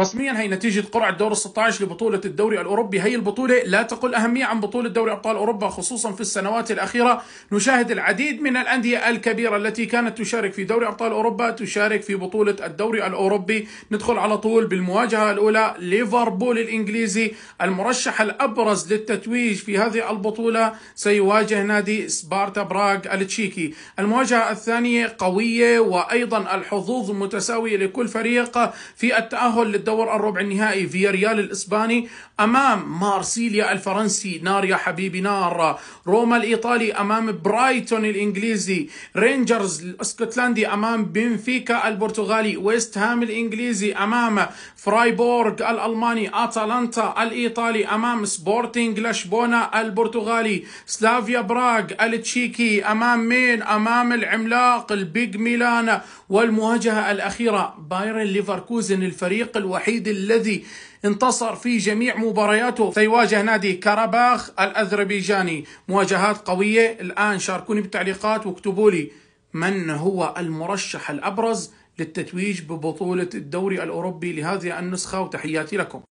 رسميا هي نتيجة قرعة دور ال 16 لبطولة الدوري الأوروبي هي البطولة لا تقل أهمية عن بطولة دوري أبطال أوروبا خصوصا في السنوات الأخيرة نشاهد العديد من الأندية الكبيرة التي كانت تشارك في دوري أبطال أوروبا تشارك في بطولة الدوري الأوروبي ندخل على طول بالمواجهة الأولى ليفربول الإنجليزي المرشح الأبرز للتتويج في هذه البطولة سيواجه نادي سبارتا براغ التشيكي المواجهة الثانية قوية وأيضا الحظوظ متساوية لكل فريق في التأهل الدور الربع النهائي في ريال الإسباني أمام مارسيليا الفرنسي نار يا حبيبي نار روما الإيطالي أمام برايتون الإنجليزي رينجرز الاسكتلندي امام بنفيكا البرتغالي ويست هام الانجليزي امام فرايبورغ الالماني اتلانتا الايطالي امام سبورتينغ لشبونه البرتغالي سلافيا براغ التشيكي امام مين امام العملاق البيج ميلان والمواجهه الاخيره بايرن ليفركوزن الفريق الو... الوحيد الذي انتصر في جميع مبارياته سيواجه نادي كرباخ الأذربيجاني مواجهات قوية الآن شاركوني بالتعليقات واكتبوا لي من هو المرشح الأبرز للتتويج ببطولة الدوري الأوروبي لهذه النسخة وتحياتي لكم